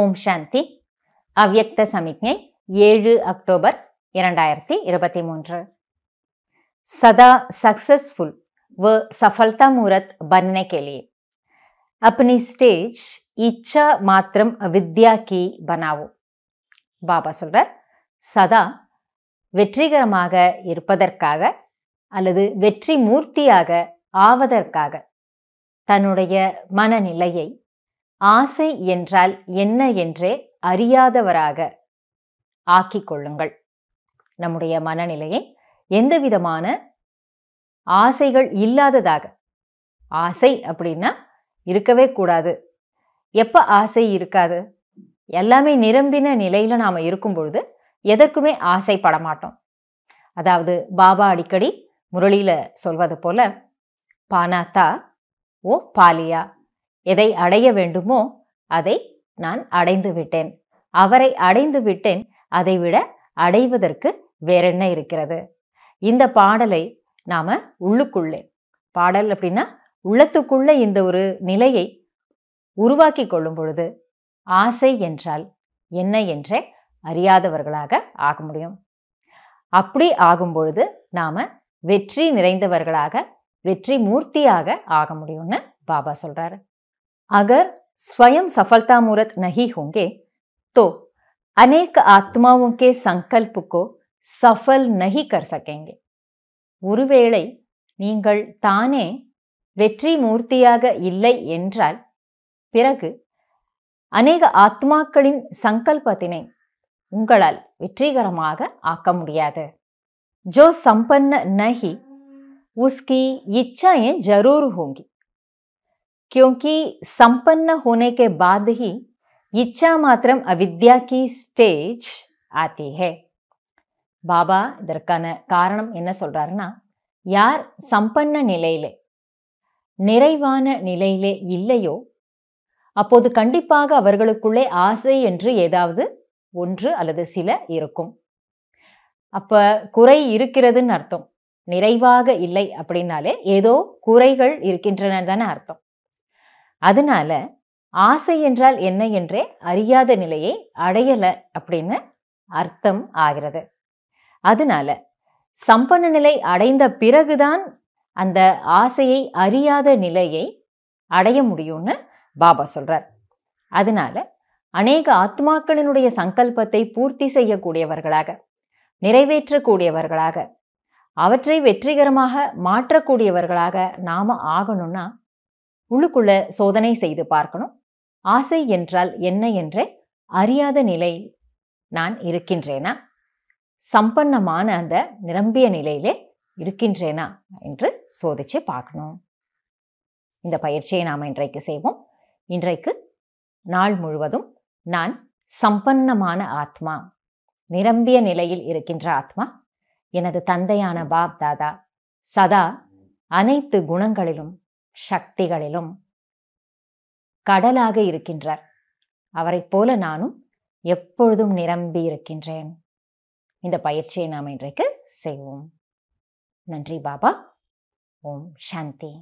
ஓம் சாந்தி அவ்யக்த சமிக்ஞை ஏழு அக்டோபர் இரண்டாயிரத்தி இருபத்தி மூன்று சதா சக்சஸ்ஃபுல் வ சஃபல்தா மூரத் பன்னை கேலிய அப்னி ஸ்டேஜ் இச்சா மாத்திரம் வித்யா கி பனாவோ பாபா சொல்கிறார் சதா வெற்றிகரமாக இருப்பதற்காக அல்லது வெற்றி மூர்த்தியாக ஆவதற்காக தன்னுடைய மனநிலையை ஆசை என்றால் என்ன என்றே அறியாதவராக ஆக்கிக் கொள்ளுங்கள் நம்முடைய மனநிலையை எந்தவிதமான ஆசைகள் இல்லாததாக ஆசை அப்படின்னா இருக்கவே கூடாது எப்போ ஆசை இருக்காது எல்லாமே நிரம்பின நிலையில் நாம் இருக்கும் பொழுது எதற்குமே ஆசைப்பட மாட்டோம் அதாவது பாபா அடிக்கடி முரளியில் சொல்வது போல பானாத்தா ஓ பாலியா எதை அடைய வேண்டுமோ அதை நான் அடைந்து விட்டேன் அவரை அடைந்து விட்டேன் அதைவிட அடைவதற்கு வேறென்ன இருக்கிறது இந்த பாடலை நாம உள்ளுக்குள்ளே பாடல் அப்படின்னா உள்ளத்துக்குள்ள இந்த ஒரு நிலையை உருவாக்கி கொள்ளும் பொழுது ஆசை என்றால் என்ன என்றே அறியாதவர்களாக ஆக முடியும் அப்படி ஆகும் பொழுது நாம வெற்றி நிறைந்தவர்களாக வெற்றி மூர்த்தியாக ஆக முடியும்னு பாபா சொல்றாரு अगर स्वयं सफलता मूर्त नहीं होंगे तो अनेक ஆத்மாவும் கே சங்கல்ப் கோ சஃபல் நஹி கர் ஒருவேளை நீங்கள் தானே வெற்றி மூர்த்தியாக இல்லை என்றால் பிறகு அநேக ஆத்மாக்களின் சங்கல்பத்தினை உங்களால் வெற்றிகரமாக ஆக்க முடியாது ஜோ சம்பன்ன நகி உஸ்கி இச்சாயே ஜரூர் ஹோங்கி क्योंकि संपन्न होने के बाद ही इच्छा मात्रम अविद्या की स्टेज आती है பாபா இதற்கான காரணம் என்ன சொல்றாருன்னா யார் சம்பன்ன நிலையிலே நிறைவான நிலையிலே இல்லையோ அப்போது கண்டிப்பாக அவர்களுக்குள்ளே ஆசை என்று ஏதாவது ஒன்று அல்லது சில இருக்கும் அப்ப குறை இருக்கிறதுன்னு அர்த்தம் நிறைவாக இல்லை அப்படின்னாலே ஏதோ குறைகள் இருக்கின்றன தானே அர்த்தம் அதனால ஆசை என்றால் என்ன என்றே அறியாத நிலையை அடையலை அப்படின்னு அர்த்தம் ஆகிறது அதனால சம்பன நிலை அடைந்த பிறகுதான் அந்த ஆசையை அறியாத நிலையை அடைய முடியும்னு பாபா சொல்றார் அதனால அநேக ஆத்மாக்களினுடைய சங்கல்பத்தை பூர்த்தி செய்யக்கூடியவர்களாக நிறைவேற்றக்கூடியவர்களாக அவற்றை வெற்றிகரமாக மாற்றக்கூடியவர்களாக நாம ஆகணும்னா உள்ளுக்குள்ள சோதனை செய்து பார்க்கணும் ஆசை என்றால் என்ன என்று அறியாத நிலை நான் இருக்கின்றேனா சம்பன்னமான அந்த நிரம்பிய நிலையிலே இருக்கின்றேனா என்று சோதிச்சு பார்க்கணும் இந்த பயிற்சியை நாம் இன்றைக்கு செய்வோம் இன்றைக்கு நாள் முழுவதும் நான் சம்பன்னமான ஆத்மா நிரம்பிய நிலையில் இருக்கின்ற ஆத்மா எனது தந்தையான பாப் தாதா சதா அனைத்து குணங்களிலும் சக்திகளிலும் கடலாக இருக்கின்றார் அவரைப் போல நானும் எப்பொழுதும் நிரம்பி இருக்கின்றேன் இந்த பயிற்சியை நாம் இன்றைக்கு செய்வோம் நன்றி பாபா ஓம் சாந்தி